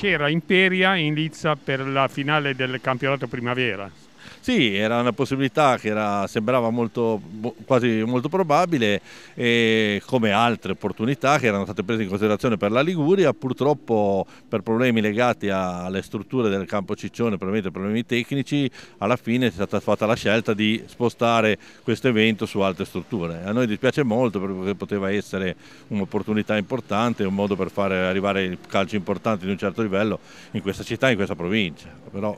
c'era Imperia in Lizza per la finale del campionato primavera. Sì, era una possibilità che era, sembrava molto, boh, quasi molto probabile e come altre opportunità che erano state prese in considerazione per la Liguria, purtroppo per problemi legati alle strutture del campo Ciccione, probabilmente problemi tecnici, alla fine è stata fatta la scelta di spostare questo evento su altre strutture. A noi dispiace molto perché poteva essere un'opportunità importante, un modo per fare arrivare calci importanti di un certo livello in questa città, in questa provincia, però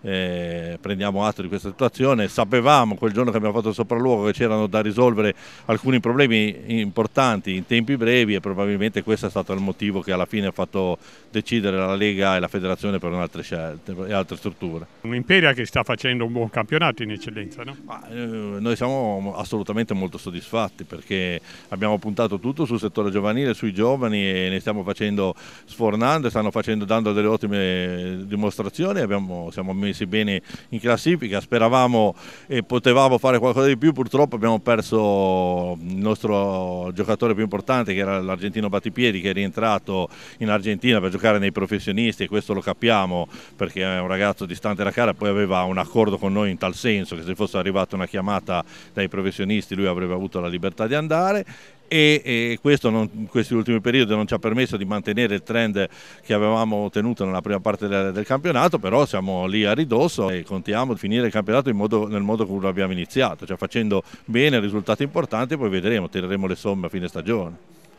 eh, prendiamo prendiamo atto di questa situazione, sapevamo quel giorno che abbiamo fatto il sopralluogo che c'erano da risolvere alcuni problemi importanti in tempi brevi e probabilmente questo è stato il motivo che alla fine ha fatto decidere la Lega e la Federazione per un'altra scelta e altre strutture. Un'imperia che sta facendo un buon campionato in eccellenza, no? Ma, eh, noi siamo assolutamente molto soddisfatti perché abbiamo puntato tutto sul settore giovanile, sui giovani e ne stiamo facendo sfornando, stanno facendo, dando delle ottime dimostrazioni, abbiamo, siamo messi bene in classe classifica, speravamo e potevamo fare qualcosa di più, purtroppo abbiamo perso il nostro giocatore più importante che era l'argentino Battipiedi che è rientrato in Argentina per giocare nei professionisti e questo lo capiamo perché è un ragazzo distante da cara, poi aveva un accordo con noi in tal senso che se fosse arrivata una chiamata dai professionisti lui avrebbe avuto la libertà di andare e, e questo in questi ultimi periodi non ci ha permesso di mantenere il trend che avevamo ottenuto nella prima parte del, del campionato, però siamo lì a ridosso e contiamo di finire il campionato modo, nel modo come lo abbiamo iniziato, cioè facendo bene risultati importanti e poi vedremo, tireremo le somme a fine stagione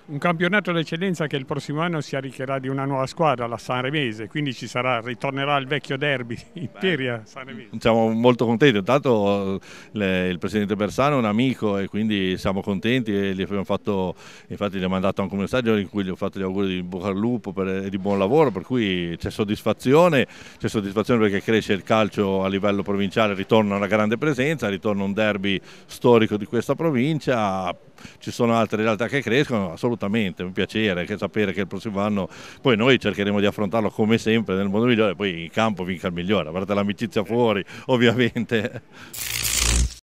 un campionato d'eccellenza che il prossimo anno si arricchirà di una nuova squadra, la Sanremese, quindi ci sarà, ritornerà il vecchio derby Imperia Sanremese. Siamo molto contenti, intanto le, il presidente Bersano è un amico e quindi siamo contenti e gli abbiamo fatto, infatti gli ho mandato anche un messaggio in cui gli ho fatto gli auguri di bocca al lupo e di buon lavoro, per cui c'è soddisfazione, c'è soddisfazione perché cresce il calcio a livello provinciale, ritorna una grande presenza, ritorna un derby storico di questa provincia, ci sono altre realtà che crescono, assolutamente assolutamente, un piacere che sapere che il prossimo anno poi noi cercheremo di affrontarlo come sempre nel modo migliore, poi in campo vinca il migliore, avrete l'amicizia fuori ovviamente.